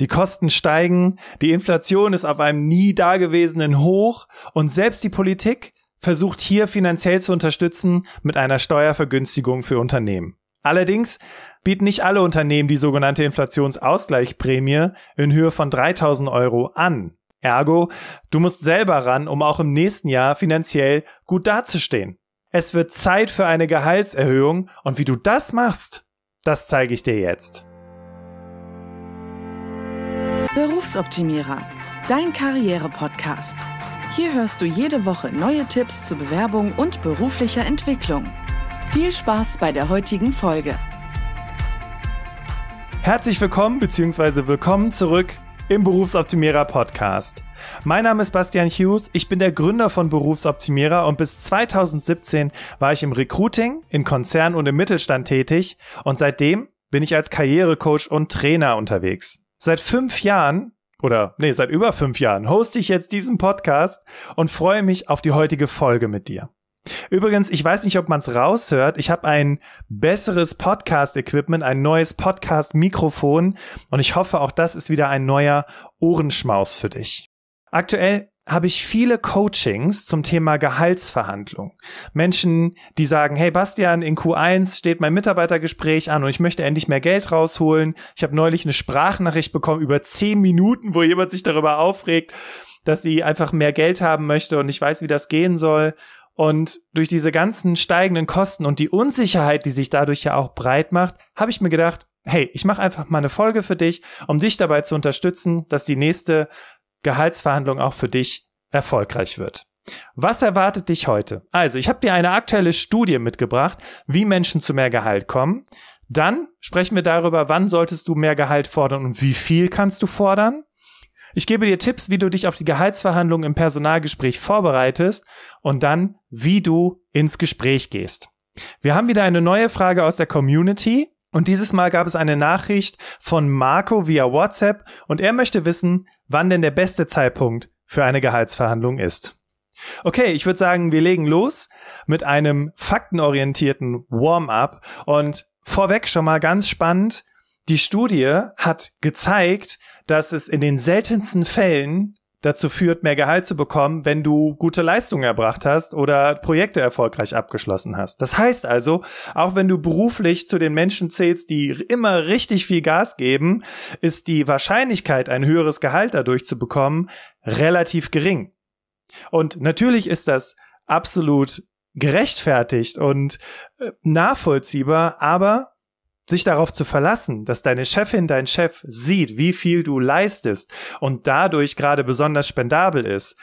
Die Kosten steigen, die Inflation ist auf einem nie dagewesenen Hoch und selbst die Politik versucht hier finanziell zu unterstützen mit einer Steuervergünstigung für Unternehmen. Allerdings bieten nicht alle Unternehmen die sogenannte Inflationsausgleichprämie in Höhe von 3000 Euro an. Ergo, du musst selber ran, um auch im nächsten Jahr finanziell gut dazustehen. Es wird Zeit für eine Gehaltserhöhung und wie du das machst, das zeige ich dir jetzt. Berufsoptimierer, dein Karriere-Podcast. Hier hörst du jede Woche neue Tipps zu Bewerbung und beruflicher Entwicklung. Viel Spaß bei der heutigen Folge. Herzlich willkommen bzw. willkommen zurück im Berufsoptimierer Podcast. Mein Name ist Bastian Hughes, ich bin der Gründer von Berufsoptimierer und bis 2017 war ich im Recruiting, in Konzernen und im Mittelstand tätig und seitdem bin ich als Karrierecoach und Trainer unterwegs. Seit fünf Jahren oder nee, seit über fünf Jahren hoste ich jetzt diesen Podcast und freue mich auf die heutige Folge mit dir. Übrigens, ich weiß nicht, ob man es raushört. Ich habe ein besseres Podcast-Equipment, ein neues Podcast-Mikrofon und ich hoffe, auch das ist wieder ein neuer Ohrenschmaus für dich. Aktuell habe ich viele Coachings zum Thema Gehaltsverhandlung. Menschen, die sagen, hey Bastian, in Q1 steht mein Mitarbeitergespräch an und ich möchte endlich mehr Geld rausholen. Ich habe neulich eine Sprachnachricht bekommen über zehn Minuten, wo jemand sich darüber aufregt, dass sie einfach mehr Geld haben möchte und ich weiß, wie das gehen soll. Und durch diese ganzen steigenden Kosten und die Unsicherheit, die sich dadurch ja auch breit macht, habe ich mir gedacht, hey, ich mache einfach mal eine Folge für dich, um dich dabei zu unterstützen, dass die nächste Gehaltsverhandlung auch für dich erfolgreich wird. Was erwartet dich heute? Also, ich habe dir eine aktuelle Studie mitgebracht, wie Menschen zu mehr Gehalt kommen. Dann sprechen wir darüber, wann solltest du mehr Gehalt fordern und wie viel kannst du fordern. Ich gebe dir Tipps, wie du dich auf die Gehaltsverhandlung im Personalgespräch vorbereitest und dann, wie du ins Gespräch gehst. Wir haben wieder eine neue Frage aus der Community und dieses Mal gab es eine Nachricht von Marco via WhatsApp und er möchte wissen, wann denn der beste Zeitpunkt für eine Gehaltsverhandlung ist. Okay, ich würde sagen, wir legen los mit einem faktenorientierten Warm-up und vorweg schon mal ganz spannend, die Studie hat gezeigt, dass es in den seltensten Fällen dazu führt, mehr Gehalt zu bekommen, wenn du gute Leistungen erbracht hast oder Projekte erfolgreich abgeschlossen hast. Das heißt also, auch wenn du beruflich zu den Menschen zählst, die immer richtig viel Gas geben, ist die Wahrscheinlichkeit, ein höheres Gehalt dadurch zu bekommen, relativ gering. Und natürlich ist das absolut gerechtfertigt und äh, nachvollziehbar, aber sich darauf zu verlassen, dass deine Chefin, dein Chef sieht, wie viel du leistest und dadurch gerade besonders spendabel ist,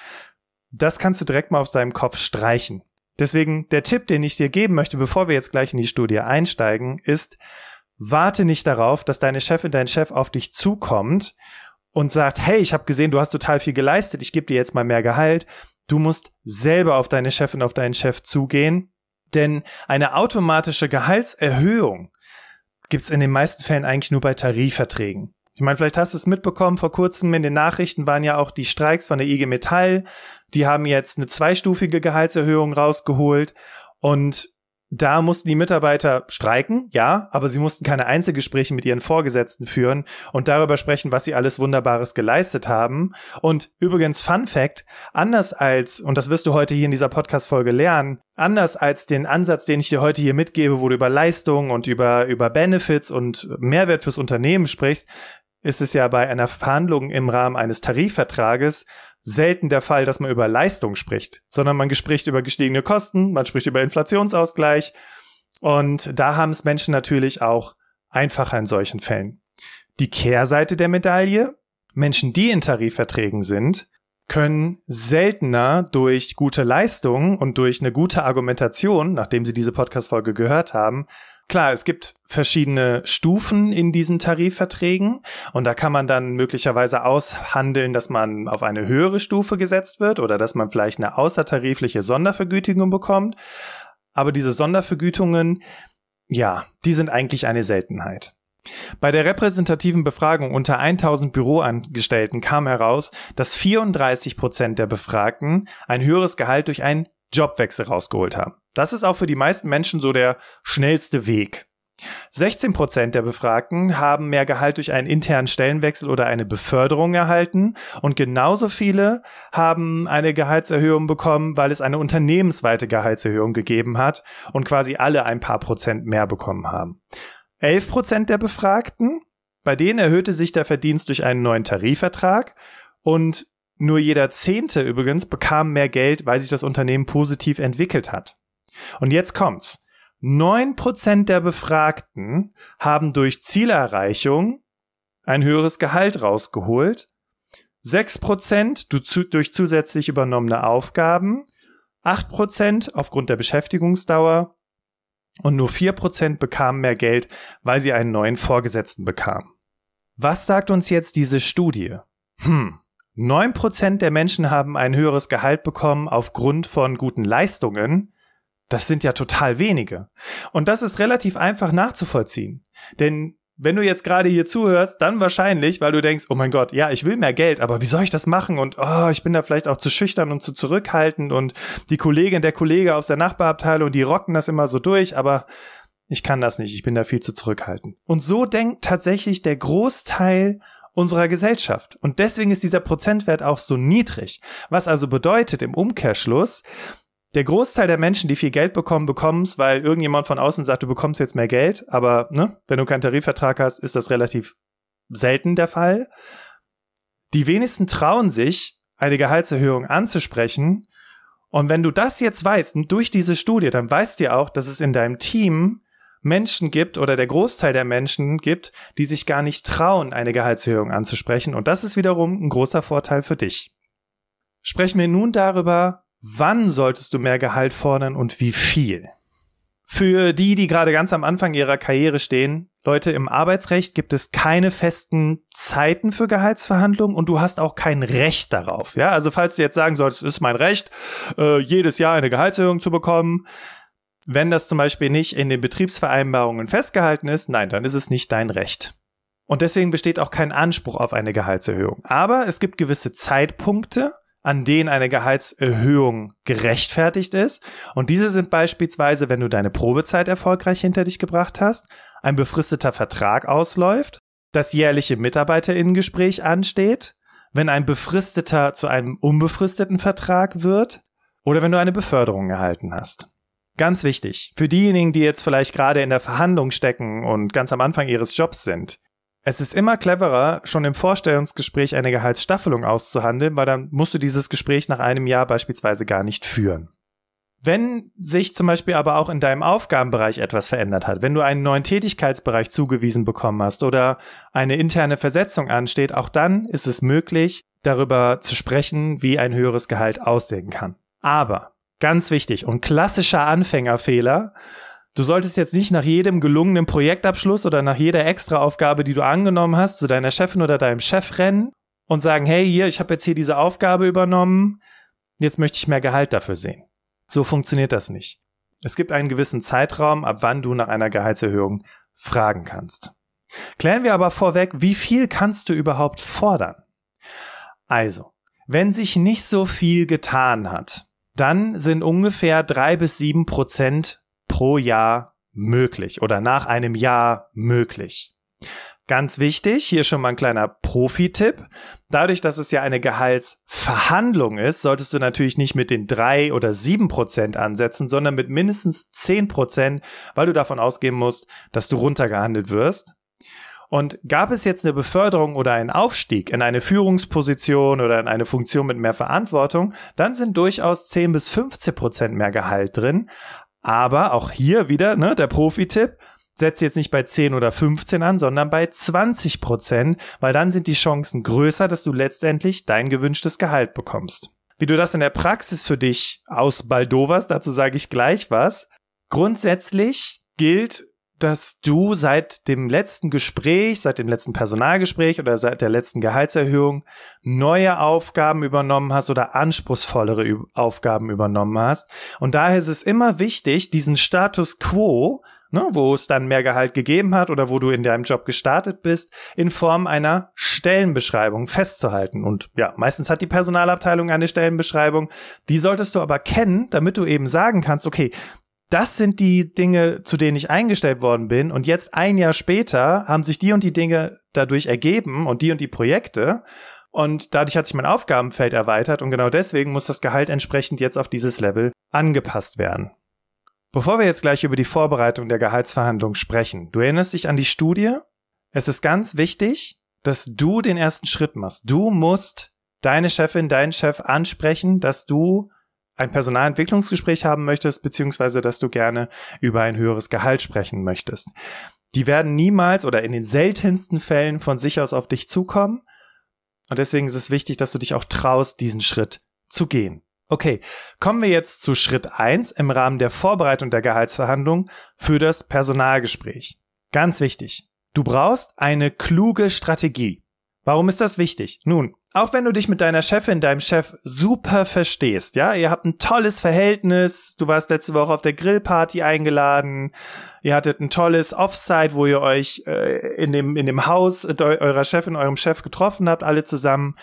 das kannst du direkt mal auf seinem Kopf streichen. Deswegen der Tipp, den ich dir geben möchte, bevor wir jetzt gleich in die Studie einsteigen, ist, warte nicht darauf, dass deine Chefin, dein Chef auf dich zukommt und sagt, hey, ich habe gesehen, du hast total viel geleistet, ich gebe dir jetzt mal mehr Gehalt. Du musst selber auf deine Chefin, auf deinen Chef zugehen, denn eine automatische Gehaltserhöhung gibt es in den meisten Fällen eigentlich nur bei Tarifverträgen. Ich meine, vielleicht hast du es mitbekommen, vor kurzem in den Nachrichten waren ja auch die Streiks von der IG Metall. Die haben jetzt eine zweistufige Gehaltserhöhung rausgeholt. Und da mussten die Mitarbeiter streiken, ja, aber sie mussten keine Einzelgespräche mit ihren Vorgesetzten führen und darüber sprechen, was sie alles Wunderbares geleistet haben. Und übrigens, Fun Fact, anders als, und das wirst du heute hier in dieser Podcast-Folge lernen, anders als den Ansatz, den ich dir heute hier mitgebe, wo du über Leistungen und über, über Benefits und Mehrwert fürs Unternehmen sprichst, ist es ja bei einer Verhandlung im Rahmen eines Tarifvertrages selten der Fall, dass man über Leistung spricht, sondern man spricht über gestiegene Kosten, man spricht über Inflationsausgleich. Und da haben es Menschen natürlich auch einfacher in solchen Fällen. Die Kehrseite der Medaille, Menschen, die in Tarifverträgen sind, können seltener durch gute Leistungen und durch eine gute Argumentation, nachdem sie diese Podcast-Folge gehört haben, Klar, es gibt verschiedene Stufen in diesen Tarifverträgen und da kann man dann möglicherweise aushandeln, dass man auf eine höhere Stufe gesetzt wird oder dass man vielleicht eine außertarifliche Sondervergütigung bekommt. Aber diese Sondervergütungen, ja, die sind eigentlich eine Seltenheit. Bei der repräsentativen Befragung unter 1000 Büroangestellten kam heraus, dass 34 Prozent der Befragten ein höheres Gehalt durch einen Jobwechsel rausgeholt haben. Das ist auch für die meisten Menschen so der schnellste Weg. 16 Prozent der Befragten haben mehr Gehalt durch einen internen Stellenwechsel oder eine Beförderung erhalten und genauso viele haben eine Gehaltserhöhung bekommen, weil es eine unternehmensweite Gehaltserhöhung gegeben hat und quasi alle ein paar Prozent mehr bekommen haben. 11 Prozent der Befragten, bei denen erhöhte sich der Verdienst durch einen neuen Tarifvertrag und nur jeder Zehnte übrigens bekam mehr Geld, weil sich das Unternehmen positiv entwickelt hat. Und jetzt kommt's. Neun Prozent der Befragten haben durch Zielerreichung ein höheres Gehalt rausgeholt, sechs Prozent durch zusätzlich übernommene Aufgaben, acht Prozent aufgrund der Beschäftigungsdauer und nur vier Prozent bekamen mehr Geld, weil sie einen neuen Vorgesetzten bekamen. Was sagt uns jetzt diese Studie? Hm, 9% der Menschen haben ein höheres Gehalt bekommen aufgrund von guten Leistungen. Das sind ja total wenige. Und das ist relativ einfach nachzuvollziehen. Denn wenn du jetzt gerade hier zuhörst, dann wahrscheinlich, weil du denkst, oh mein Gott, ja, ich will mehr Geld, aber wie soll ich das machen? Und oh, ich bin da vielleicht auch zu schüchtern und zu zurückhaltend und die Kollegin, der Kollege aus der Nachbarabteilung, die rocken das immer so durch, aber ich kann das nicht, ich bin da viel zu zurückhaltend. Und so denkt tatsächlich der Großteil unserer Gesellschaft. Und deswegen ist dieser Prozentwert auch so niedrig. Was also bedeutet im Umkehrschluss, der Großteil der Menschen, die viel Geld bekommen, bekommen es, weil irgendjemand von außen sagt, du bekommst jetzt mehr Geld, aber ne, wenn du keinen Tarifvertrag hast, ist das relativ selten der Fall. Die wenigsten trauen sich, eine Gehaltserhöhung anzusprechen. Und wenn du das jetzt weißt, durch diese Studie, dann weißt du auch, dass es in deinem Team Menschen gibt oder der Großteil der Menschen gibt, die sich gar nicht trauen, eine Gehaltserhöhung anzusprechen. Und das ist wiederum ein großer Vorteil für dich. Sprechen wir nun darüber, wann solltest du mehr Gehalt fordern und wie viel. Für die, die gerade ganz am Anfang ihrer Karriere stehen, Leute, im Arbeitsrecht gibt es keine festen Zeiten für Gehaltsverhandlungen und du hast auch kein Recht darauf. Ja, also falls du jetzt sagen solltest, ist mein Recht, äh, jedes Jahr eine Gehaltserhöhung zu bekommen, wenn das zum Beispiel nicht in den Betriebsvereinbarungen festgehalten ist, nein, dann ist es nicht dein Recht. Und deswegen besteht auch kein Anspruch auf eine Gehaltserhöhung. Aber es gibt gewisse Zeitpunkte, an denen eine Gehaltserhöhung gerechtfertigt ist. Und diese sind beispielsweise, wenn du deine Probezeit erfolgreich hinter dich gebracht hast, ein befristeter Vertrag ausläuft, das jährliche Mitarbeiterinnengespräch ansteht, wenn ein befristeter zu einem unbefristeten Vertrag wird oder wenn du eine Beförderung erhalten hast. Ganz wichtig, für diejenigen, die jetzt vielleicht gerade in der Verhandlung stecken und ganz am Anfang ihres Jobs sind. Es ist immer cleverer, schon im Vorstellungsgespräch eine Gehaltsstaffelung auszuhandeln, weil dann musst du dieses Gespräch nach einem Jahr beispielsweise gar nicht führen. Wenn sich zum Beispiel aber auch in deinem Aufgabenbereich etwas verändert hat, wenn du einen neuen Tätigkeitsbereich zugewiesen bekommen hast oder eine interne Versetzung ansteht, auch dann ist es möglich, darüber zu sprechen, wie ein höheres Gehalt aussehen kann. Aber Ganz wichtig und klassischer Anfängerfehler. Du solltest jetzt nicht nach jedem gelungenen Projektabschluss oder nach jeder Extraaufgabe, die du angenommen hast, zu deiner Chefin oder deinem Chef rennen und sagen, hey, hier, ich habe jetzt hier diese Aufgabe übernommen, jetzt möchte ich mehr Gehalt dafür sehen. So funktioniert das nicht. Es gibt einen gewissen Zeitraum, ab wann du nach einer Gehaltserhöhung fragen kannst. Klären wir aber vorweg, wie viel kannst du überhaupt fordern? Also, wenn sich nicht so viel getan hat, dann sind ungefähr drei bis sieben Prozent pro Jahr möglich oder nach einem Jahr möglich. Ganz wichtig, hier schon mal ein kleiner Profi-Tipp. Dadurch, dass es ja eine Gehaltsverhandlung ist, solltest du natürlich nicht mit den drei oder sieben Prozent ansetzen, sondern mit mindestens zehn Prozent, weil du davon ausgehen musst, dass du runtergehandelt wirst. Und gab es jetzt eine Beförderung oder einen Aufstieg in eine Führungsposition oder in eine Funktion mit mehr Verantwortung, dann sind durchaus 10 bis 15 Prozent mehr Gehalt drin. Aber auch hier wieder ne, der Profi-Tipp, setze jetzt nicht bei 10 oder 15 an, sondern bei 20 Prozent, weil dann sind die Chancen größer, dass du letztendlich dein gewünschtes Gehalt bekommst. Wie du das in der Praxis für dich aus Baldoverst, dazu sage ich gleich was. Grundsätzlich gilt dass du seit dem letzten Gespräch, seit dem letzten Personalgespräch oder seit der letzten Gehaltserhöhung neue Aufgaben übernommen hast oder anspruchsvollere Ü Aufgaben übernommen hast. Und daher ist es immer wichtig, diesen Status quo, ne, wo es dann mehr Gehalt gegeben hat oder wo du in deinem Job gestartet bist, in Form einer Stellenbeschreibung festzuhalten. Und ja, meistens hat die Personalabteilung eine Stellenbeschreibung. Die solltest du aber kennen, damit du eben sagen kannst, okay, das sind die Dinge, zu denen ich eingestellt worden bin. Und jetzt ein Jahr später haben sich die und die Dinge dadurch ergeben und die und die Projekte. Und dadurch hat sich mein Aufgabenfeld erweitert und genau deswegen muss das Gehalt entsprechend jetzt auf dieses Level angepasst werden. Bevor wir jetzt gleich über die Vorbereitung der Gehaltsverhandlung sprechen, du erinnerst dich an die Studie? Es ist ganz wichtig, dass du den ersten Schritt machst. Du musst deine Chefin, deinen Chef ansprechen, dass du ein Personalentwicklungsgespräch haben möchtest, beziehungsweise dass du gerne über ein höheres Gehalt sprechen möchtest. Die werden niemals oder in den seltensten Fällen von sich aus auf dich zukommen. Und deswegen ist es wichtig, dass du dich auch traust, diesen Schritt zu gehen. Okay, kommen wir jetzt zu Schritt eins im Rahmen der Vorbereitung der Gehaltsverhandlung für das Personalgespräch. Ganz wichtig. Du brauchst eine kluge Strategie. Warum ist das wichtig? Nun, auch wenn du dich mit deiner Chefin, deinem Chef super verstehst, ja, ihr habt ein tolles Verhältnis, du warst letzte Woche auf der Grillparty eingeladen, ihr hattet ein tolles Offside, wo ihr euch äh, in, dem, in dem Haus eurer Chefin, eurem Chef getroffen habt, alle zusammen.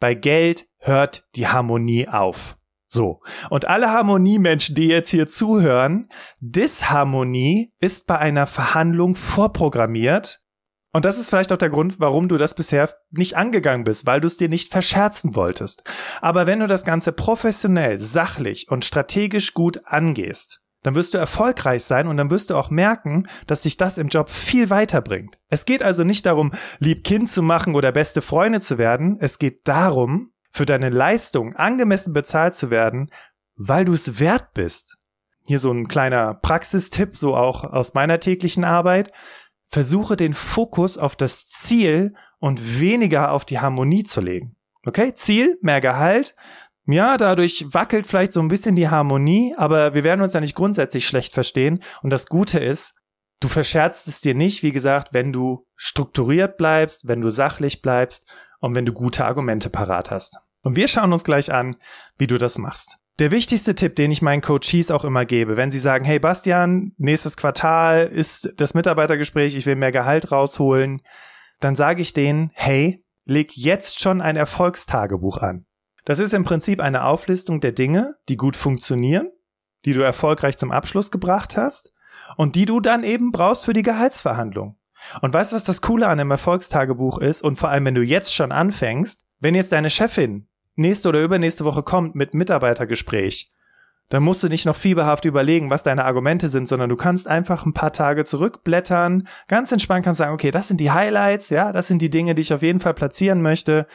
Bei Geld hört die Harmonie auf. So. Und alle Harmoniemenschen, die jetzt hier zuhören, Disharmonie ist bei einer Verhandlung vorprogrammiert und das ist vielleicht auch der Grund, warum du das bisher nicht angegangen bist, weil du es dir nicht verscherzen wolltest. Aber wenn du das Ganze professionell, sachlich und strategisch gut angehst, dann wirst du erfolgreich sein und dann wirst du auch merken, dass sich das im Job viel weiterbringt. Es geht also nicht darum, lieb Kind zu machen oder beste Freunde zu werden. Es geht darum, für deine Leistung angemessen bezahlt zu werden, weil du es wert bist. Hier so ein kleiner Praxistipp, so auch aus meiner täglichen Arbeit versuche den Fokus auf das Ziel und weniger auf die Harmonie zu legen. Okay, Ziel, mehr Gehalt. Ja, dadurch wackelt vielleicht so ein bisschen die Harmonie, aber wir werden uns ja nicht grundsätzlich schlecht verstehen. Und das Gute ist, du verscherzt es dir nicht, wie gesagt, wenn du strukturiert bleibst, wenn du sachlich bleibst und wenn du gute Argumente parat hast. Und wir schauen uns gleich an, wie du das machst. Der wichtigste Tipp, den ich meinen Coaches auch immer gebe, wenn sie sagen, hey Bastian, nächstes Quartal ist das Mitarbeitergespräch, ich will mehr Gehalt rausholen, dann sage ich denen, hey, leg jetzt schon ein Erfolgstagebuch an. Das ist im Prinzip eine Auflistung der Dinge, die gut funktionieren, die du erfolgreich zum Abschluss gebracht hast und die du dann eben brauchst für die Gehaltsverhandlung. Und weißt du, was das Coole an einem Erfolgstagebuch ist? Und vor allem, wenn du jetzt schon anfängst, wenn jetzt deine Chefin nächste oder übernächste Woche kommt mit Mitarbeitergespräch, dann musst du nicht noch fieberhaft überlegen, was deine Argumente sind, sondern du kannst einfach ein paar Tage zurückblättern, ganz entspannt kannst sagen, okay, das sind die Highlights, ja, das sind die Dinge, die ich auf jeden Fall platzieren möchte,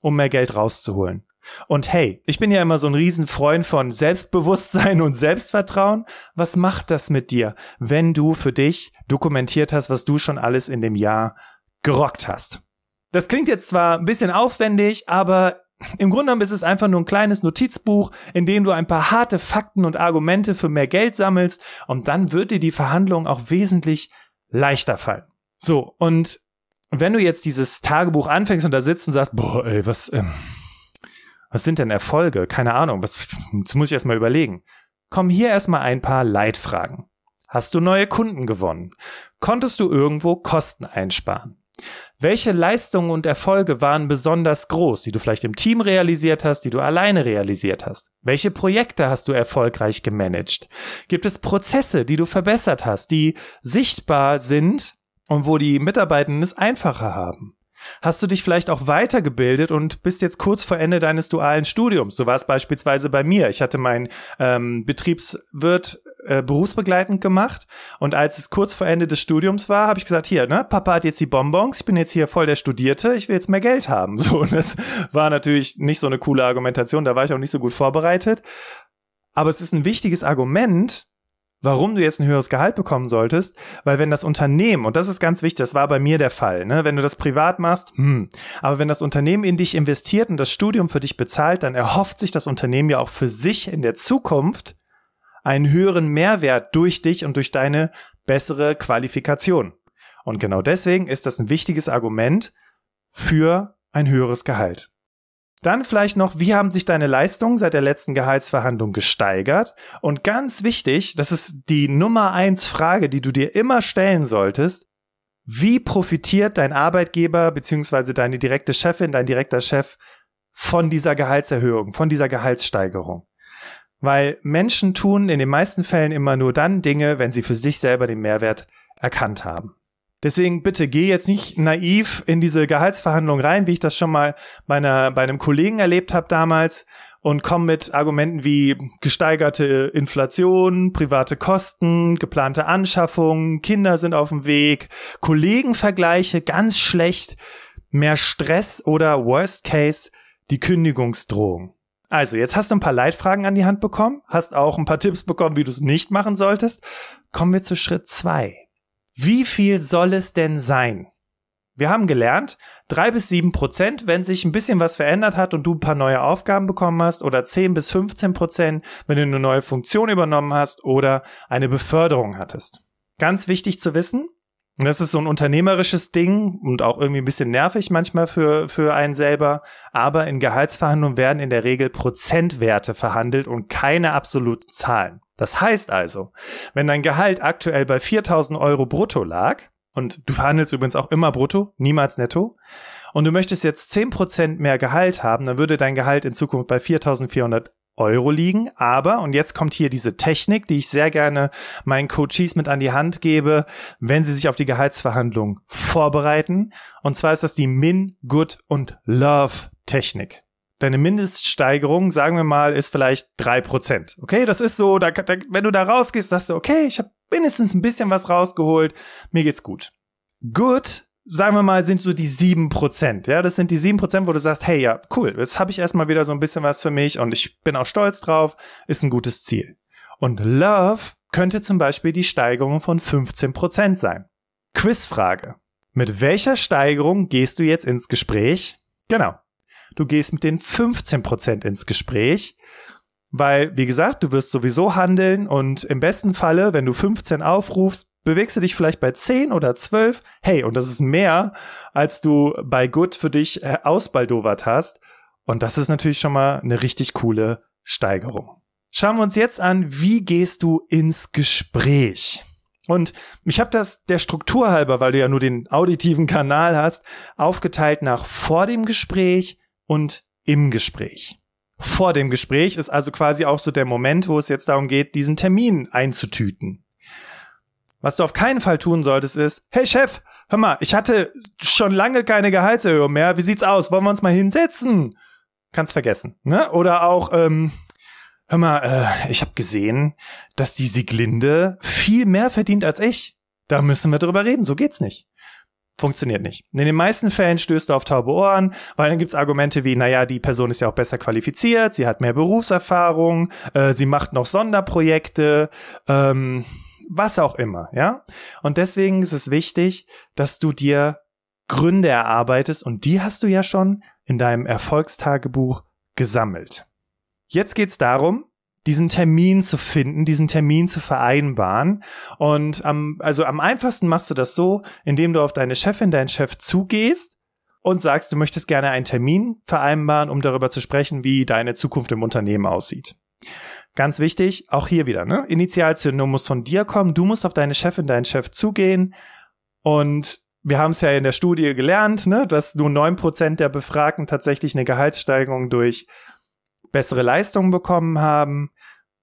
um mehr Geld rauszuholen. Und hey, ich bin ja immer so ein Riesenfreund von Selbstbewusstsein und Selbstvertrauen. Was macht das mit dir, wenn du für dich dokumentiert hast, was du schon alles in dem Jahr gerockt hast? Das klingt jetzt zwar ein bisschen aufwendig, aber im Grunde genommen ist es einfach nur ein kleines Notizbuch, in dem du ein paar harte Fakten und Argumente für mehr Geld sammelst und dann wird dir die Verhandlung auch wesentlich leichter fallen. So, und wenn du jetzt dieses Tagebuch anfängst und da sitzt und sagst, boah, ey, was, ähm, was sind denn Erfolge? Keine Ahnung, was, jetzt muss ich erstmal überlegen. Kommen hier erstmal ein paar Leitfragen. Hast du neue Kunden gewonnen? Konntest du irgendwo Kosten einsparen? Welche Leistungen und Erfolge waren besonders groß, die du vielleicht im Team realisiert hast, die du alleine realisiert hast? Welche Projekte hast du erfolgreich gemanagt? Gibt es Prozesse, die du verbessert hast, die sichtbar sind und wo die Mitarbeitenden es einfacher haben? Hast du dich vielleicht auch weitergebildet und bist jetzt kurz vor Ende deines dualen Studiums? So war es beispielsweise bei mir. Ich hatte meinen ähm, Betriebswirt äh, berufsbegleitend gemacht. Und als es kurz vor Ende des Studiums war, habe ich gesagt, hier, ne, Papa hat jetzt die Bonbons, ich bin jetzt hier voll der Studierte, ich will jetzt mehr Geld haben. So, und das war natürlich nicht so eine coole Argumentation, da war ich auch nicht so gut vorbereitet. Aber es ist ein wichtiges Argument, warum du jetzt ein höheres Gehalt bekommen solltest, weil wenn das Unternehmen, und das ist ganz wichtig, das war bei mir der Fall, ne, wenn du das privat machst, hm, aber wenn das Unternehmen in dich investiert und das Studium für dich bezahlt, dann erhofft sich das Unternehmen ja auch für sich in der Zukunft, einen höheren Mehrwert durch dich und durch deine bessere Qualifikation. Und genau deswegen ist das ein wichtiges Argument für ein höheres Gehalt. Dann vielleicht noch, wie haben sich deine Leistungen seit der letzten Gehaltsverhandlung gesteigert? Und ganz wichtig, das ist die Nummer eins Frage, die du dir immer stellen solltest. Wie profitiert dein Arbeitgeber beziehungsweise deine direkte Chefin, dein direkter Chef von dieser Gehaltserhöhung, von dieser Gehaltssteigerung? Weil Menschen tun in den meisten Fällen immer nur dann Dinge, wenn sie für sich selber den Mehrwert erkannt haben. Deswegen bitte geh jetzt nicht naiv in diese Gehaltsverhandlung rein, wie ich das schon mal bei, einer, bei einem Kollegen erlebt habe damals, und komm mit Argumenten wie gesteigerte Inflation, private Kosten, geplante Anschaffungen, Kinder sind auf dem Weg, Kollegenvergleiche ganz schlecht, mehr Stress oder Worst Case die Kündigungsdrohung. Also, jetzt hast du ein paar Leitfragen an die Hand bekommen, hast auch ein paar Tipps bekommen, wie du es nicht machen solltest. Kommen wir zu Schritt zwei. Wie viel soll es denn sein? Wir haben gelernt, drei bis sieben Prozent, wenn sich ein bisschen was verändert hat und du ein paar neue Aufgaben bekommen hast, oder zehn bis 15 Prozent, wenn du eine neue Funktion übernommen hast oder eine Beförderung hattest. Ganz wichtig zu wissen, und das ist so ein unternehmerisches Ding und auch irgendwie ein bisschen nervig manchmal für, für einen selber. Aber in Gehaltsverhandlungen werden in der Regel Prozentwerte verhandelt und keine absoluten Zahlen. Das heißt also, wenn dein Gehalt aktuell bei 4000 Euro brutto lag, und du verhandelst übrigens auch immer brutto, niemals netto, und du möchtest jetzt 10% mehr Gehalt haben, dann würde dein Gehalt in Zukunft bei 4400 Euro liegen. Aber, und jetzt kommt hier diese Technik, die ich sehr gerne meinen Coaches mit an die Hand gebe, wenn sie sich auf die Gehaltsverhandlung vorbereiten. Und zwar ist das die Min, Good und Love Technik. Deine Mindeststeigerung, sagen wir mal, ist vielleicht drei Prozent. Okay, das ist so, da, da, wenn du da rausgehst, sagst du, okay, ich habe mindestens ein bisschen was rausgeholt, mir geht's gut. Good sagen wir mal, sind so die sieben Prozent. Ja, das sind die sieben Prozent, wo du sagst, hey, ja, cool, jetzt habe ich erstmal wieder so ein bisschen was für mich und ich bin auch stolz drauf, ist ein gutes Ziel. Und Love könnte zum Beispiel die Steigerung von 15 Prozent sein. Quizfrage. Mit welcher Steigerung gehst du jetzt ins Gespräch? Genau. Du gehst mit den 15 Prozent ins Gespräch. Weil, wie gesagt, du wirst sowieso handeln und im besten Falle, wenn du 15 aufrufst, bewegst du dich vielleicht bei 10 oder 12. Hey, und das ist mehr, als du bei Good für dich äh, ausbaldowert hast. Und das ist natürlich schon mal eine richtig coole Steigerung. Schauen wir uns jetzt an, wie gehst du ins Gespräch? Und ich habe das der Struktur halber, weil du ja nur den auditiven Kanal hast, aufgeteilt nach vor dem Gespräch und im Gespräch. Vor dem Gespräch ist also quasi auch so der Moment, wo es jetzt darum geht, diesen Termin einzutüten. Was du auf keinen Fall tun solltest, ist, hey Chef, hör mal, ich hatte schon lange keine Gehaltserhöhung mehr. Wie sieht's aus? Wollen wir uns mal hinsetzen? Kannst vergessen. Ne? Oder auch, ähm, hör mal, äh, ich habe gesehen, dass die Sieglinde viel mehr verdient als ich. Da müssen wir drüber reden. So geht's nicht funktioniert nicht. In den meisten Fällen stößt du auf taube Ohren, weil dann gibt's Argumente wie, naja, die Person ist ja auch besser qualifiziert, sie hat mehr Berufserfahrung, äh, sie macht noch Sonderprojekte, ähm, was auch immer, ja? Und deswegen ist es wichtig, dass du dir Gründe erarbeitest und die hast du ja schon in deinem Erfolgstagebuch gesammelt. Jetzt geht's darum, diesen Termin zu finden, diesen Termin zu vereinbaren. Und am, also am einfachsten machst du das so, indem du auf deine Chefin, deinen Chef zugehst und sagst, du möchtest gerne einen Termin vereinbaren, um darüber zu sprechen, wie deine Zukunft im Unternehmen aussieht. Ganz wichtig, auch hier wieder, ne? Initialzündung muss von dir kommen. Du musst auf deine Chefin, deinen Chef zugehen. Und wir haben es ja in der Studie gelernt, ne, dass nur neun Prozent der Befragten tatsächlich eine Gehaltssteigerung durch bessere Leistungen bekommen haben.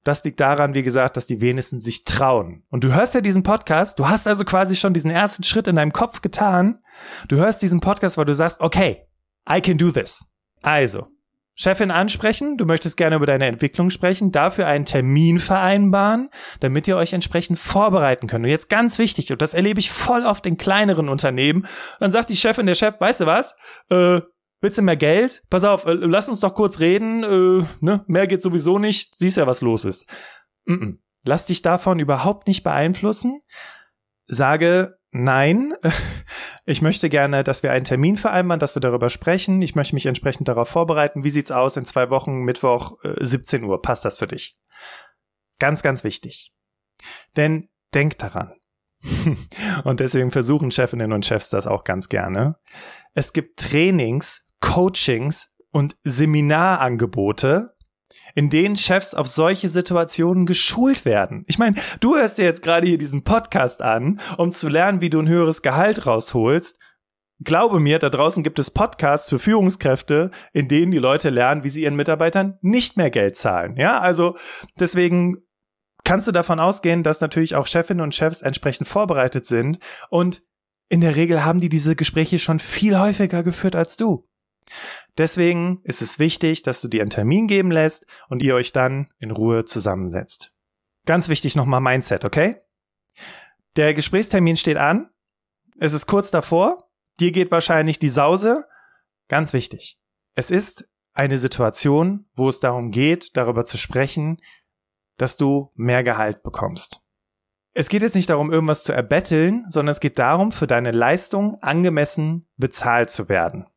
Das liegt daran, wie gesagt, dass die wenigsten sich trauen. Und du hörst ja diesen Podcast, du hast also quasi schon diesen ersten Schritt in deinem Kopf getan. Du hörst diesen Podcast, weil du sagst, okay, I can do this. Also, Chefin ansprechen, du möchtest gerne über deine Entwicklung sprechen, dafür einen Termin vereinbaren, damit ihr euch entsprechend vorbereiten könnt. Und jetzt ganz wichtig, und das erlebe ich voll oft in kleineren Unternehmen, dann sagt die Chefin, der Chef, weißt du was, äh, willst du mehr Geld? Pass auf, äh, lass uns doch kurz reden, äh, ne? mehr geht sowieso nicht, siehst ja, was los ist. Mm -mm. Lass dich davon überhaupt nicht beeinflussen. Sage, nein, ich möchte gerne, dass wir einen Termin vereinbaren, dass wir darüber sprechen. Ich möchte mich entsprechend darauf vorbereiten. Wie sieht's aus in zwei Wochen, Mittwoch, 17 äh, Uhr? Passt das für dich? Ganz, ganz wichtig. Denn denk daran. und deswegen versuchen Chefinnen und Chefs das auch ganz gerne. Es gibt Trainings, Coachings und Seminarangebote, in denen Chefs auf solche Situationen geschult werden. Ich meine, du hörst dir jetzt gerade hier diesen Podcast an, um zu lernen, wie du ein höheres Gehalt rausholst. Glaube mir, da draußen gibt es Podcasts für Führungskräfte, in denen die Leute lernen, wie sie ihren Mitarbeitern nicht mehr Geld zahlen. Ja, also deswegen kannst du davon ausgehen, dass natürlich auch Chefinnen und Chefs entsprechend vorbereitet sind und in der Regel haben die diese Gespräche schon viel häufiger geführt als du. Deswegen ist es wichtig, dass du dir einen Termin geben lässt und ihr euch dann in Ruhe zusammensetzt. Ganz wichtig nochmal Mindset, okay? Der Gesprächstermin steht an. Es ist kurz davor. Dir geht wahrscheinlich die Sause. Ganz wichtig. Es ist eine Situation, wo es darum geht, darüber zu sprechen, dass du mehr Gehalt bekommst. Es geht jetzt nicht darum, irgendwas zu erbetteln, sondern es geht darum, für deine Leistung angemessen bezahlt zu werden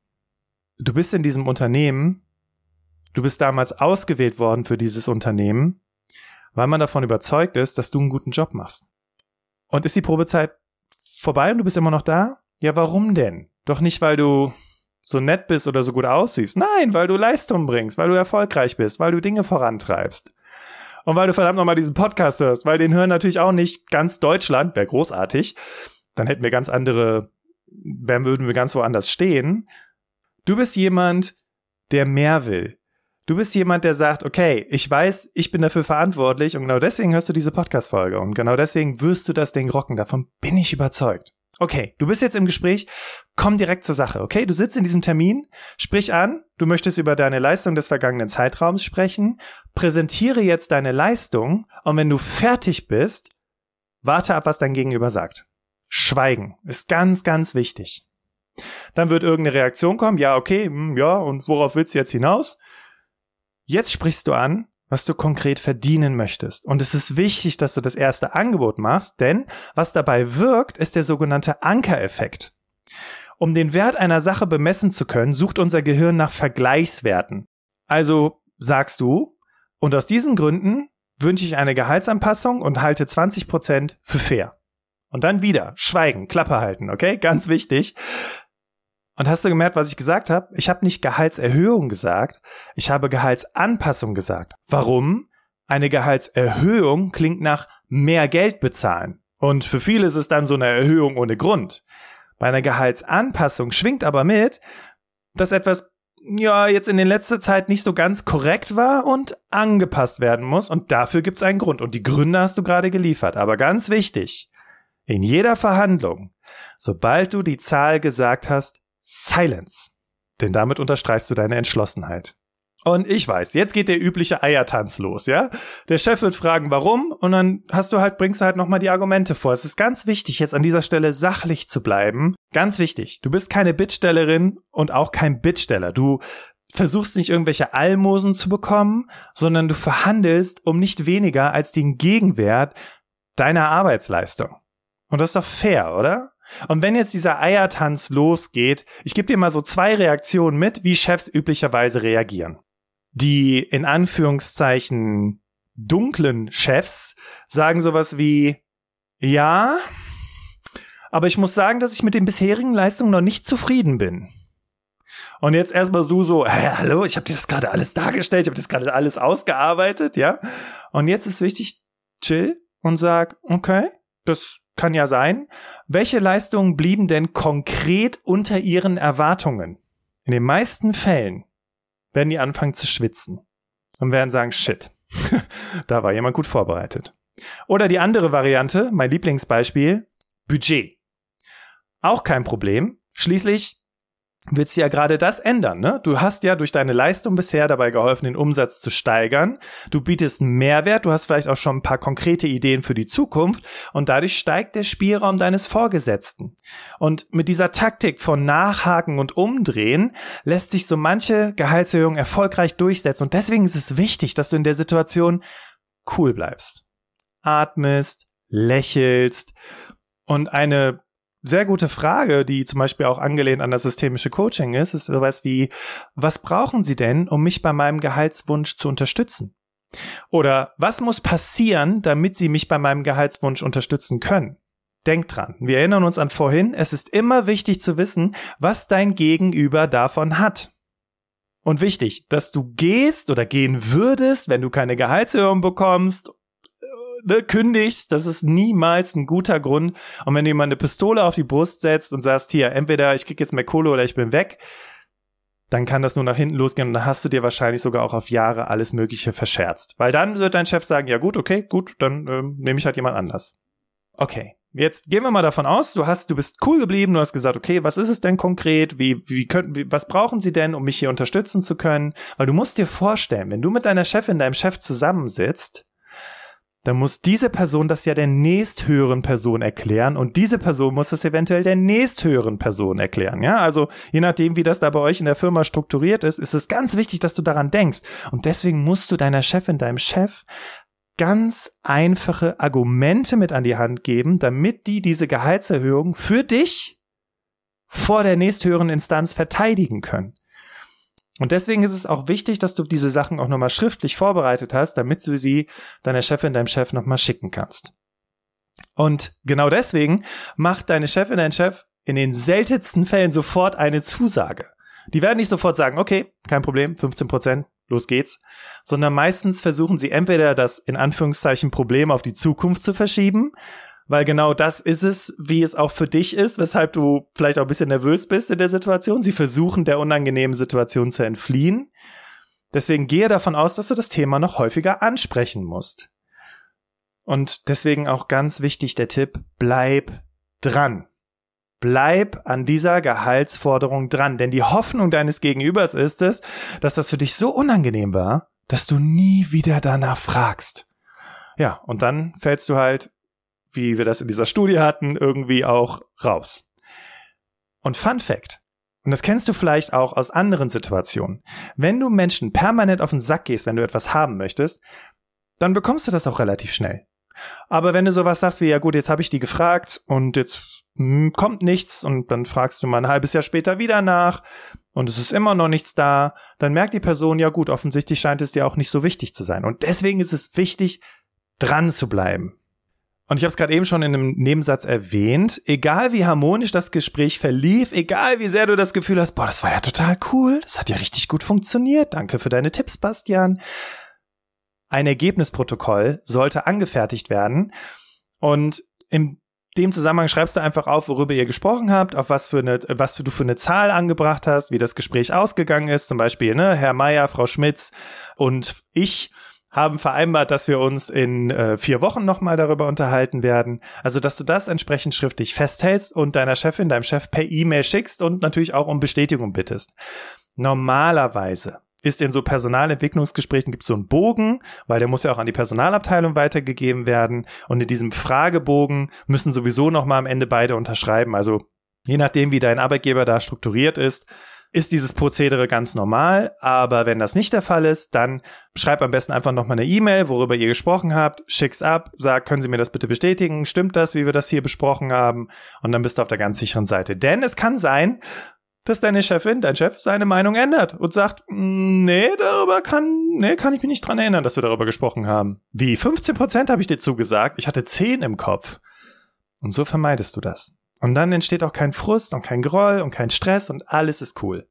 du bist in diesem Unternehmen, du bist damals ausgewählt worden für dieses Unternehmen, weil man davon überzeugt ist, dass du einen guten Job machst. Und ist die Probezeit vorbei und du bist immer noch da? Ja, warum denn? Doch nicht, weil du so nett bist oder so gut aussiehst. Nein, weil du Leistung bringst, weil du erfolgreich bist, weil du Dinge vorantreibst. Und weil du verdammt nochmal diesen Podcast hörst, weil den hören natürlich auch nicht ganz Deutschland, wäre großartig. Dann hätten wir ganz andere, dann würden wir ganz woanders stehen. Du bist jemand, der mehr will. Du bist jemand, der sagt, okay, ich weiß, ich bin dafür verantwortlich und genau deswegen hörst du diese Podcast-Folge und genau deswegen wirst du das Ding rocken. Davon bin ich überzeugt. Okay, du bist jetzt im Gespräch, komm direkt zur Sache, okay? Du sitzt in diesem Termin, sprich an, du möchtest über deine Leistung des vergangenen Zeitraums sprechen, präsentiere jetzt deine Leistung und wenn du fertig bist, warte ab, was dein Gegenüber sagt. Schweigen ist ganz, ganz wichtig. Dann wird irgendeine Reaktion kommen, ja, okay, mh, hm, ja, und worauf willst du jetzt hinaus? Jetzt sprichst du an, was du konkret verdienen möchtest. Und es ist wichtig, dass du das erste Angebot machst, denn was dabei wirkt, ist der sogenannte Ankereffekt. Um den Wert einer Sache bemessen zu können, sucht unser Gehirn nach Vergleichswerten. Also sagst du, und aus diesen Gründen wünsche ich eine Gehaltsanpassung und halte 20% für fair. Und dann wieder schweigen, Klappe halten, okay? Ganz wichtig. Und hast du gemerkt, was ich gesagt habe? Ich habe nicht Gehaltserhöhung gesagt, ich habe Gehaltsanpassung gesagt. Warum? Eine Gehaltserhöhung klingt nach mehr Geld bezahlen. Und für viele ist es dann so eine Erhöhung ohne Grund. Bei einer Gehaltsanpassung schwingt aber mit, dass etwas ja jetzt in den letzter Zeit nicht so ganz korrekt war und angepasst werden muss. Und dafür gibt es einen Grund. Und die Gründe hast du gerade geliefert. Aber ganz wichtig, in jeder Verhandlung, sobald du die Zahl gesagt hast, Silence. Denn damit unterstreichst du deine Entschlossenheit. Und ich weiß, jetzt geht der übliche Eiertanz los, ja? Der Chef wird fragen, warum, und dann hast du halt, bringst du halt nochmal die Argumente vor. Es ist ganz wichtig, jetzt an dieser Stelle sachlich zu bleiben. Ganz wichtig. Du bist keine Bittstellerin und auch kein Bittsteller. Du versuchst nicht irgendwelche Almosen zu bekommen, sondern du verhandelst um nicht weniger als den Gegenwert deiner Arbeitsleistung. Und das ist doch fair, oder? Und wenn jetzt dieser Eiertanz losgeht, ich gebe dir mal so zwei Reaktionen mit, wie Chefs üblicherweise reagieren. Die in Anführungszeichen dunklen Chefs sagen sowas wie, ja, aber ich muss sagen, dass ich mit den bisherigen Leistungen noch nicht zufrieden bin. Und jetzt erstmal du so, hä, hallo, ich habe dir das gerade alles dargestellt, ich habe das gerade alles ausgearbeitet, ja? Und jetzt ist wichtig, chill und sag, okay, das kann ja sein. Welche Leistungen blieben denn konkret unter ihren Erwartungen? In den meisten Fällen werden die anfangen zu schwitzen und werden sagen, shit, da war jemand gut vorbereitet. Oder die andere Variante, mein Lieblingsbeispiel, Budget. Auch kein Problem. Schließlich willst du ja gerade das ändern. Ne? Du hast ja durch deine Leistung bisher dabei geholfen, den Umsatz zu steigern. Du bietest einen Mehrwert, du hast vielleicht auch schon ein paar konkrete Ideen für die Zukunft und dadurch steigt der Spielraum deines Vorgesetzten. Und mit dieser Taktik von Nachhaken und Umdrehen lässt sich so manche Gehaltserhöhung erfolgreich durchsetzen. Und deswegen ist es wichtig, dass du in der Situation cool bleibst, atmest, lächelst und eine sehr gute Frage, die zum Beispiel auch angelehnt an das systemische Coaching ist, ist sowas wie, was brauchen Sie denn, um mich bei meinem Gehaltswunsch zu unterstützen? Oder was muss passieren, damit Sie mich bei meinem Gehaltswunsch unterstützen können? Denk dran, wir erinnern uns an vorhin, es ist immer wichtig zu wissen, was dein Gegenüber davon hat. Und wichtig, dass du gehst oder gehen würdest, wenn du keine Gehaltserhöhung bekommst ne, kündigst, das ist niemals ein guter Grund. Und wenn du jemand eine Pistole auf die Brust setzt und sagst, hier, entweder ich krieg jetzt mehr Kohle oder ich bin weg, dann kann das nur nach hinten losgehen und dann hast du dir wahrscheinlich sogar auch auf Jahre alles Mögliche verscherzt. Weil dann wird dein Chef sagen, ja gut, okay, gut, dann ähm, nehme ich halt jemand anders. Okay, jetzt gehen wir mal davon aus, du hast, du bist cool geblieben, du hast gesagt, okay, was ist es denn konkret? Wie, wie könnten, wie, was brauchen sie denn, um mich hier unterstützen zu können? Weil du musst dir vorstellen, wenn du mit deiner Chefin, deinem Chef zusammensitzt, dann muss diese Person das ja der nächsthöheren Person erklären und diese Person muss es eventuell der nächsthöheren Person erklären. Ja, also je nachdem, wie das da bei euch in der Firma strukturiert ist, ist es ganz wichtig, dass du daran denkst. Und deswegen musst du deiner Chefin, deinem Chef ganz einfache Argumente mit an die Hand geben, damit die diese Gehaltserhöhung für dich vor der nächsthöheren Instanz verteidigen können. Und deswegen ist es auch wichtig, dass du diese Sachen auch nochmal schriftlich vorbereitet hast, damit du sie deiner Chefin, deinem Chef nochmal schicken kannst. Und genau deswegen macht deine Chefin, dein Chef in den seltensten Fällen sofort eine Zusage. Die werden nicht sofort sagen, okay, kein Problem, 15 Prozent, los geht's, sondern meistens versuchen sie entweder das in Anführungszeichen Problem auf die Zukunft zu verschieben weil genau das ist es, wie es auch für dich ist, weshalb du vielleicht auch ein bisschen nervös bist in der Situation. Sie versuchen, der unangenehmen Situation zu entfliehen. Deswegen gehe davon aus, dass du das Thema noch häufiger ansprechen musst. Und deswegen auch ganz wichtig der Tipp, bleib dran. Bleib an dieser Gehaltsforderung dran, denn die Hoffnung deines Gegenübers ist es, dass das für dich so unangenehm war, dass du nie wieder danach fragst. Ja, und dann fällst du halt wie wir das in dieser Studie hatten, irgendwie auch raus. Und Fun Fact, und das kennst du vielleicht auch aus anderen Situationen, wenn du Menschen permanent auf den Sack gehst, wenn du etwas haben möchtest, dann bekommst du das auch relativ schnell. Aber wenn du sowas sagst wie, ja gut, jetzt habe ich die gefragt und jetzt hm, kommt nichts und dann fragst du mal ein halbes Jahr später wieder nach und es ist immer noch nichts da, dann merkt die Person, ja gut, offensichtlich scheint es dir auch nicht so wichtig zu sein. Und deswegen ist es wichtig, dran zu bleiben. Und ich habe es gerade eben schon in einem Nebensatz erwähnt. Egal wie harmonisch das Gespräch verlief, egal wie sehr du das Gefühl hast, boah, das war ja total cool, das hat ja richtig gut funktioniert. Danke für deine Tipps, Bastian. Ein Ergebnisprotokoll sollte angefertigt werden. Und in dem Zusammenhang schreibst du einfach auf, worüber ihr gesprochen habt, auf was für eine, was du für eine Zahl angebracht hast, wie das Gespräch ausgegangen ist, zum Beispiel, ne, Herr Meier, Frau Schmitz und ich haben vereinbart, dass wir uns in äh, vier Wochen nochmal darüber unterhalten werden. Also, dass du das entsprechend schriftlich festhältst und deiner Chefin, deinem Chef per E-Mail schickst und natürlich auch um Bestätigung bittest. Normalerweise ist in so Personalentwicklungsgesprächen gibt es so einen Bogen, weil der muss ja auch an die Personalabteilung weitergegeben werden. Und in diesem Fragebogen müssen sowieso nochmal am Ende beide unterschreiben. Also je nachdem, wie dein Arbeitgeber da strukturiert ist, ist dieses Prozedere ganz normal. Aber wenn das nicht der Fall ist, dann schreib am besten einfach nochmal eine E-Mail, worüber ihr gesprochen habt, schick's ab, sag, können Sie mir das bitte bestätigen? Stimmt das, wie wir das hier besprochen haben? Und dann bist du auf der ganz sicheren Seite. Denn es kann sein, dass deine Chefin, dein Chef seine Meinung ändert und sagt, mm, nee, darüber kann, nee, kann ich mich nicht dran erinnern, dass wir darüber gesprochen haben. Wie? 15 Prozent habe ich dir zugesagt. Ich hatte 10 im Kopf. Und so vermeidest du das. Und dann entsteht auch kein Frust und kein Groll und kein Stress und alles ist cool.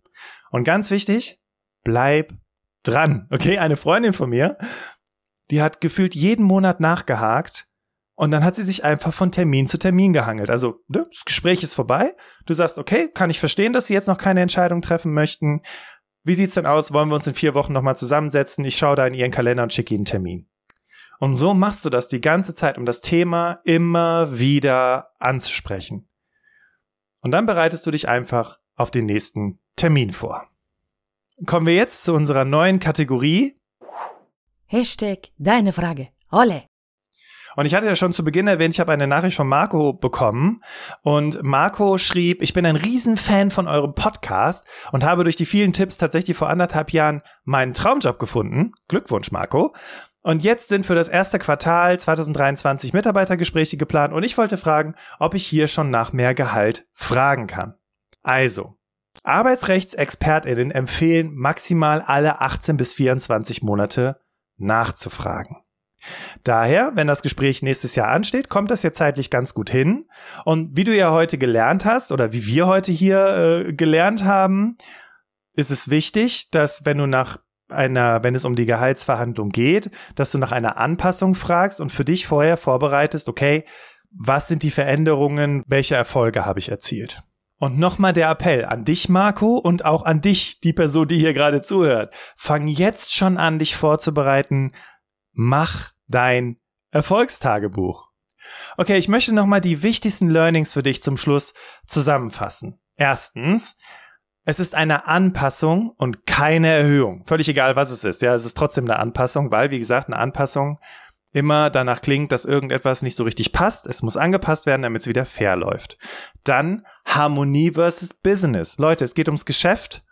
Und ganz wichtig, bleib dran. Okay, eine Freundin von mir, die hat gefühlt jeden Monat nachgehakt und dann hat sie sich einfach von Termin zu Termin gehangelt. Also, ne, das Gespräch ist vorbei. Du sagst, okay, kann ich verstehen, dass sie jetzt noch keine Entscheidung treffen möchten. Wie sieht's denn aus? Wollen wir uns in vier Wochen nochmal zusammensetzen? Ich schaue da in ihren Kalender und schicke ihnen einen Termin. Und so machst du das die ganze Zeit, um das Thema immer wieder anzusprechen. Und dann bereitest du dich einfach auf den nächsten Termin vor. Kommen wir jetzt zu unserer neuen Kategorie. Hashtag deine Frage. Olle. Und ich hatte ja schon zu Beginn erwähnt, ich habe eine Nachricht von Marco bekommen und Marco schrieb, ich bin ein Riesenfan von eurem Podcast und habe durch die vielen Tipps tatsächlich vor anderthalb Jahren meinen Traumjob gefunden. Glückwunsch, Marco. Und jetzt sind für das erste Quartal 2023 Mitarbeitergespräche geplant und ich wollte fragen, ob ich hier schon nach mehr Gehalt fragen kann. Also, Arbeitsrechtsexpertinnen empfehlen, maximal alle 18 bis 24 Monate nachzufragen. Daher, wenn das Gespräch nächstes Jahr ansteht, kommt das ja zeitlich ganz gut hin. Und wie du ja heute gelernt hast oder wie wir heute hier äh, gelernt haben, ist es wichtig, dass wenn du nach einer, wenn es um die Gehaltsverhandlung geht, dass du nach einer Anpassung fragst und für dich vorher vorbereitest, okay, was sind die Veränderungen, welche Erfolge habe ich erzielt? Und nochmal der Appell an dich, Marco, und auch an dich, die Person, die hier gerade zuhört. Fang jetzt schon an, dich vorzubereiten. Mach dein Erfolgstagebuch. Okay, ich möchte nochmal die wichtigsten Learnings für dich zum Schluss zusammenfassen. Erstens, es ist eine Anpassung und keine Erhöhung. Völlig egal, was es ist. Ja, es ist trotzdem eine Anpassung, weil, wie gesagt, eine Anpassung immer danach klingt, dass irgendetwas nicht so richtig passt. Es muss angepasst werden, damit es wieder fair läuft. Dann Harmonie versus Business. Leute, es geht ums Geschäft.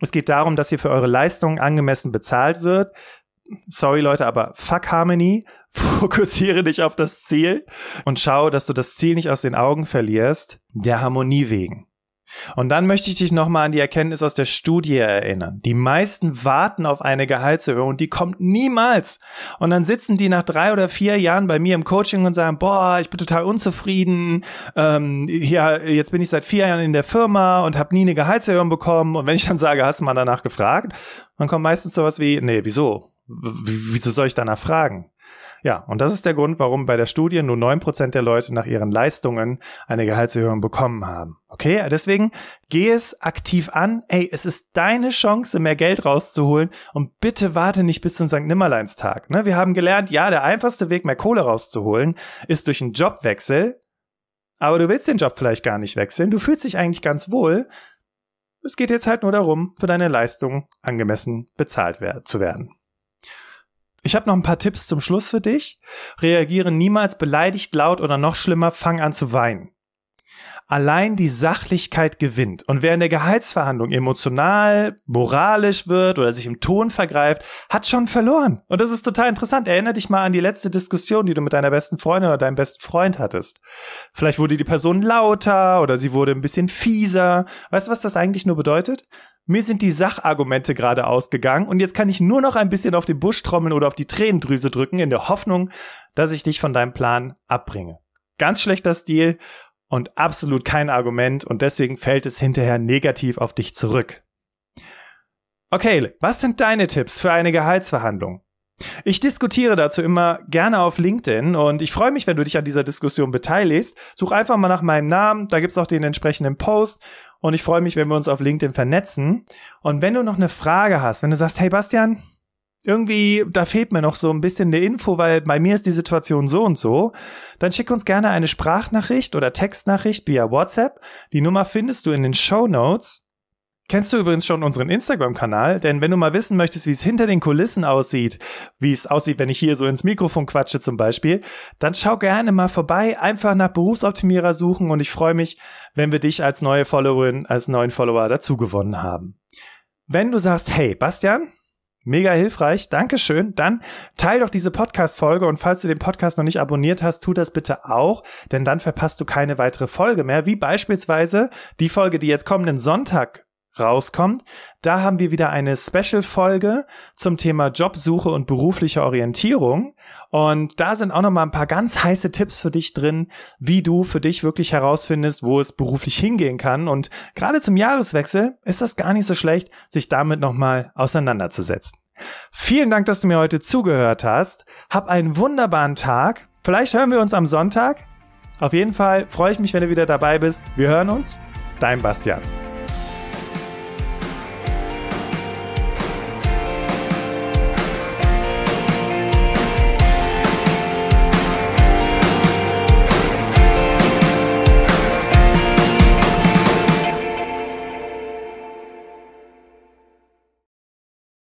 Es geht darum, dass ihr für eure Leistungen angemessen bezahlt wird. Sorry Leute, aber fuck Harmony. Fokussiere dich auf das Ziel und schau, dass du das Ziel nicht aus den Augen verlierst, der Harmonie wegen. Und dann möchte ich dich nochmal an die Erkenntnis aus der Studie erinnern. Die meisten warten auf eine Gehaltserhöhung die kommt niemals. Und dann sitzen die nach drei oder vier Jahren bei mir im Coaching und sagen, boah, ich bin total unzufrieden. Ähm, ja, jetzt bin ich seit vier Jahren in der Firma und habe nie eine Gehaltserhöhung bekommen. Und wenn ich dann sage, hast du mal danach gefragt, dann kommt meistens sowas wie, nee, wieso? W wieso soll ich danach fragen? Ja, und das ist der Grund, warum bei der Studie nur neun Prozent der Leute nach ihren Leistungen eine Gehaltserhöhung bekommen haben. Okay, deswegen geh es aktiv an. Ey, es ist deine Chance, mehr Geld rauszuholen und bitte warte nicht bis zum St. Nimmerleinstag. Ne, wir haben gelernt, ja, der einfachste Weg, mehr Kohle rauszuholen, ist durch einen Jobwechsel. Aber du willst den Job vielleicht gar nicht wechseln. Du fühlst dich eigentlich ganz wohl. Es geht jetzt halt nur darum, für deine Leistung angemessen bezahlt zu werden. Ich habe noch ein paar Tipps zum Schluss für dich. Reagiere niemals beleidigt, laut oder noch schlimmer, fang an zu weinen. Allein die Sachlichkeit gewinnt. Und wer in der Gehaltsverhandlung emotional, moralisch wird oder sich im Ton vergreift, hat schon verloren. Und das ist total interessant. Erinnere dich mal an die letzte Diskussion, die du mit deiner besten Freundin oder deinem besten Freund hattest. Vielleicht wurde die Person lauter oder sie wurde ein bisschen fieser. Weißt du, was das eigentlich nur bedeutet? Mir sind die Sachargumente gerade ausgegangen und jetzt kann ich nur noch ein bisschen auf den Busch trommeln oder auf die Tränendrüse drücken, in der Hoffnung, dass ich dich von deinem Plan abbringe. Ganz schlechter Stil und absolut kein Argument und deswegen fällt es hinterher negativ auf dich zurück. Okay, was sind deine Tipps für eine Gehaltsverhandlung? Ich diskutiere dazu immer gerne auf LinkedIn und ich freue mich, wenn du dich an dieser Diskussion beteiligst. Such einfach mal nach meinem Namen, da gibt es auch den entsprechenden Post und ich freue mich, wenn wir uns auf LinkedIn vernetzen. Und wenn du noch eine Frage hast, wenn du sagst, hey Bastian, irgendwie, da fehlt mir noch so ein bisschen eine Info, weil bei mir ist die Situation so und so, dann schick uns gerne eine Sprachnachricht oder Textnachricht via WhatsApp. Die Nummer findest du in den Show Notes. Kennst du übrigens schon unseren Instagram-Kanal? Denn wenn du mal wissen möchtest, wie es hinter den Kulissen aussieht, wie es aussieht, wenn ich hier so ins Mikrofon quatsche zum Beispiel, dann schau gerne mal vorbei, einfach nach Berufsoptimierer suchen und ich freue mich, wenn wir dich als neue Followerin, als neuen Follower dazugewonnen haben. Wenn du sagst, hey, Bastian, Mega hilfreich, Dankeschön. Dann teil doch diese Podcast-Folge und falls du den Podcast noch nicht abonniert hast, tu das bitte auch, denn dann verpasst du keine weitere Folge mehr, wie beispielsweise die Folge, die jetzt kommenden Sonntag rauskommt. Da haben wir wieder eine Special-Folge zum Thema Jobsuche und berufliche Orientierung. Und da sind auch nochmal ein paar ganz heiße Tipps für dich drin, wie du für dich wirklich herausfindest, wo es beruflich hingehen kann. Und gerade zum Jahreswechsel ist das gar nicht so schlecht, sich damit nochmal auseinanderzusetzen. Vielen Dank, dass du mir heute zugehört hast. Hab einen wunderbaren Tag. Vielleicht hören wir uns am Sonntag. Auf jeden Fall freue ich mich, wenn du wieder dabei bist. Wir hören uns. Dein Bastian.